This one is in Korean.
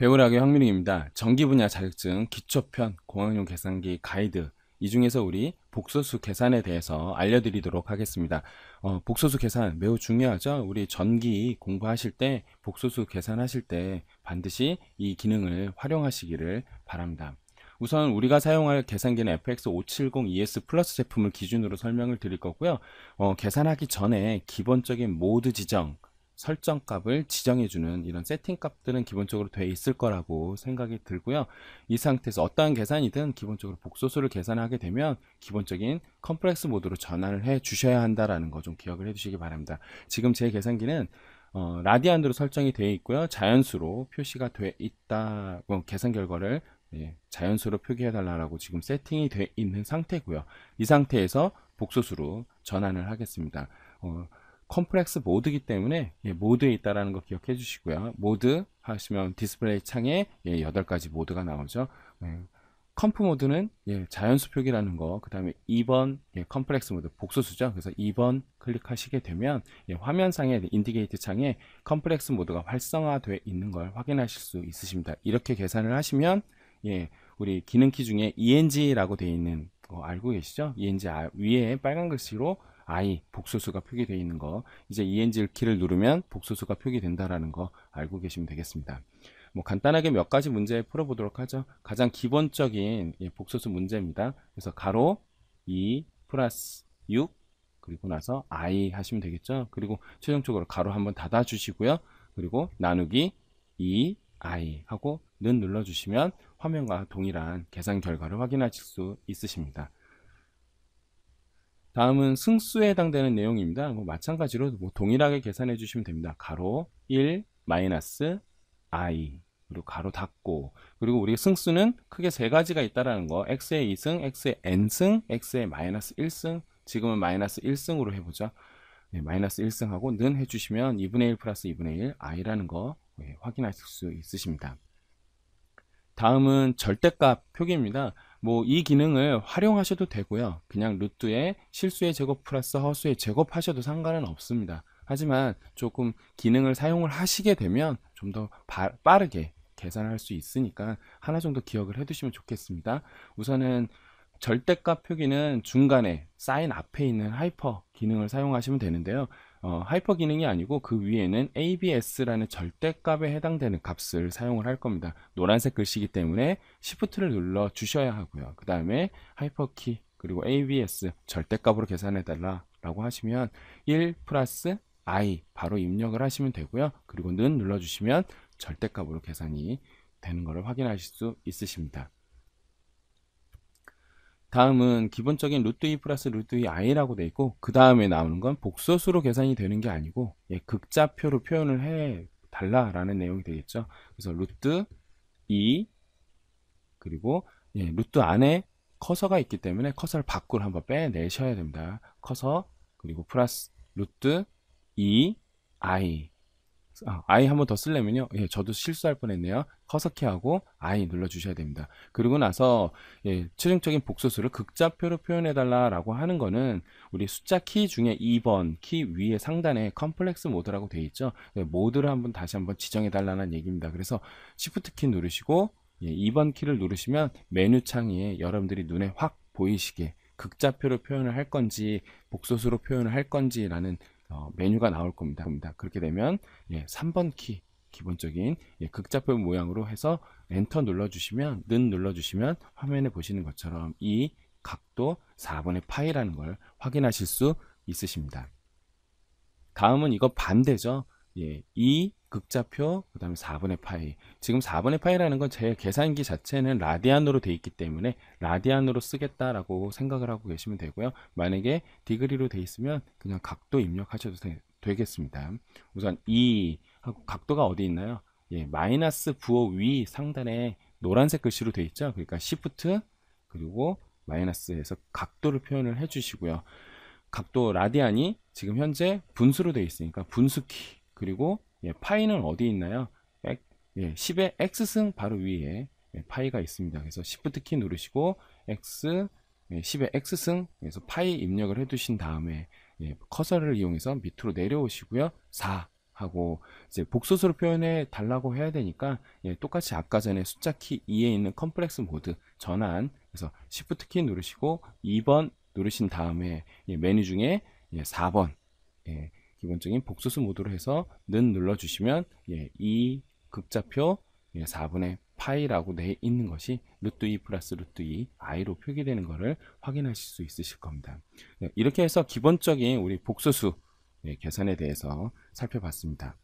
배우라기 황민우입니다. 전기 분야 자격증 기초편 공학용 계산기 가이드 이 중에서 우리 복소수 계산에 대해서 알려드리도록 하겠습니다. 어, 복소수 계산 매우 중요하죠. 우리 전기 공부하실 때 복소수 계산하실 때 반드시 이 기능을 활용하시기를 바랍니다. 우선 우리가 사용할 계산기는 FX570ES 플러스 제품을 기준으로 설명을 드릴 거고요. 어, 계산하기 전에 기본적인 모드 지정, 설정 값을 지정해 주는 이런 세팅 값들은 기본적으로 돼 있을 거라고 생각이 들고요. 이 상태에서 어떠한 계산이든 기본적으로 복소수를 계산하게 되면 기본적인 컴플렉스 모드로 전환을 해 주셔야 한다라는 거 좀 기억을 해 주시기 바랍니다. 지금 제 계산기는 어, 라디안으로 설정이 되어 있고요. 자연수로 표시가 돼 있다. 뭐, 계산 결과를 예, 자연수로 표기해 달라고 지금 세팅이 돼 있는 상태고요. 이 상태에서 복소수로 전환을 하겠습니다. 어, 컴플렉스 모드이기 때문에 예, 모드에 있다라는 거 기억해 주시고요. 모드 하시면 디스플레이 창에 예, 8가지 모드가 나오죠. 예, 컴프 모드는 예, 자연수 표기라는 거, 그 다음에 2번 예, 컴플렉스 모드 복수수죠 그래서 2번 클릭하시게 되면 예, 화면상에 인디게이트 창에 컴플렉스 모드가 활성화돼 있는 걸 확인하실 수 있으십니다. 이렇게 계산을 하시면 예, 우리 기능키 중에 ENG라고 돼 있는 거 알고 계시죠? ENG 아, 위에 빨간 글씨로 I 복소수가 표기되어 있는 거 이제 ENG 키를 누르면 복소수가 표기된다라는 거 알고 계시면 되겠습니다. 뭐 간단하게 몇 가지 문제 풀어보도록 하죠. 가장 기본적인 예, 복소수 문제입니다. 그래서 가로 2 플러스 6 그리고 나서 I 하시면 되겠죠. 그리고 최종적으로 가로 한번 닫아주시고요. 그리고 나누기 2 I 하고 는 눌러주시면 화면과 동일한 계산 결과를 확인하실 수 있으십니다. 다음은 승수에 해당되는 내용입니다. 뭐 마찬가지로 뭐 동일하게 계산해 주시면 됩니다. 가로 1 마이너스 i 그리고 가로 닫고 그리고 우리 승수는 크게 세 가지가 있다라는 거 x의 2승, x의 n승, x의 마이너스 1승 지금은 마이너스 1승으로 해보죠 네, 마이너스 1승하고 는 해주시면 2분의 1 플러스 2분의 1 i라는 거 네, 확인하실 수 있으십니다. 다음은 절대값 표기입니다. 뭐이 기능을 활용하셔도 되고요. 그냥 루트에 실수의 제곱 플러스 허수의 제곱하셔도 상관은 없습니다. 하지만 조금 기능을 사용을 하시게 되면 좀 더 빠르게 계산할 수 있으니까 하나 정도 기억을 해두시면 좋겠습니다. 우선은 절대값 표기는 중간에 사인 앞에 있는 하이퍼 기능을 사용하시면 되는데요. 어, 하이퍼 기능이 아니고 그 위에는 ABS라는 절대값에 해당되는 값을 사용을 할 겁니다. 노란색 글씨이기 때문에 Shift를 눌러 주셔야 하고요. 그 다음에 하이퍼키 그리고 ABS 절대값으로 계산해 달라라고 하시면 1 플러스 I 바로 입력을 하시면 되고요. 그리고 눈 눌러주시면 절대값으로 계산이 되는 것을 확인하실 수 있으십니다. 다음은 기본적인 루트 2 e 플러스 루트 2 e i라고 돼 있고 그 다음에 나오는 건 복소수로 계산이 되는 게 아니고 예, 극자표로 표현을 해 달라라는 내용이 되겠죠. 그래서 루트 2 e 그리고 예, 루트 안에 커서가 있기 때문에 커서를 밖으로 한번 빼내셔야 됩니다. 커서 그리고 플러스 루트 2 i 아, I 한 번 더 쓰려면요. 예, 저도 실수할 뻔했네요. 커서키하고 I 눌러주셔야 됩니다. 그리고 나서 예, 최종적인 복소수를 극자표로 표현해달라라고 하는 거는 우리 숫자 키 중에 2번 키 위에 상단에 컴플렉스 모드라고 되어 있죠. 예, 모드를 한 번 다시 한 번 지정해달라는 얘기입니다. 그래서 Shift 키 누르시고 예, 2번 키를 누르시면 메뉴 창에 여러분들이 눈에 확 보이시게 극자표로 표현을 할 건지 복소수로 표현을 할 건지라는 어, 메뉴가 나올 겁니다. 그렇게 되면 예, 3번 키 기본적인 예, 극좌표 모양으로 해서 엔터 눌러주시면 는 눌러주시면 화면에 보시는 것처럼 이 각도 4번의 파이라는 걸 확인하실 수 있으십니다. 다음은 이거 반대죠. 예, 2 극좌표 그다음에 4분의 파이. 지금 4분의 파이라는 건 제 계산기 자체는 라디안으로 돼 있기 때문에 라디안으로 쓰겠다라고 생각을 하고 계시면 되고요. 만약에 디그리로 돼 있으면 그냥 각도 입력하셔도 되, 겠습니다 우선 2 하고 각도가 어디 있나요? 예, 마이너스 부호 위 상단에 노란색 글씨로 돼 있죠. 그러니까 시프트 그리고 마이너스에서 각도를 표현을 해 주시고요. 각도 라디안이 지금 현재 분수로 돼 있으니까 분수키 그리고 예, 파이는 어디 있나요? 예, 10의 x승 바로 위에 예, 파이가 있습니다. 그래서 Shift 키 누르시고 x 예, 10의 x승 그래서 파이 입력을 해두신 다음에 예, 커서를 이용해서 밑으로 내려오시고요. 4 하고 이제 복수수로 표현해 달라고 해야 되니까 예, 똑같이 아까 전에 숫자 키 2에 있는 컴플렉스 모드 전환 그래서 Shift 키 누르시고 2번 누르신 다음에 예, 메뉴 중에 예, 4번 예, 기본적인 복수수 모드로 해서 는 눌러주시면 예, 이 극좌표 예, 4분의 파이라고 내 있는 것이 루트 2 플러스 루트 2 i로 표기되는 것을 확인하실 수 있으실 겁니다. 예, 이렇게 해서 기본적인 우리 복수수 예, 계산에 대해서 살펴봤습니다.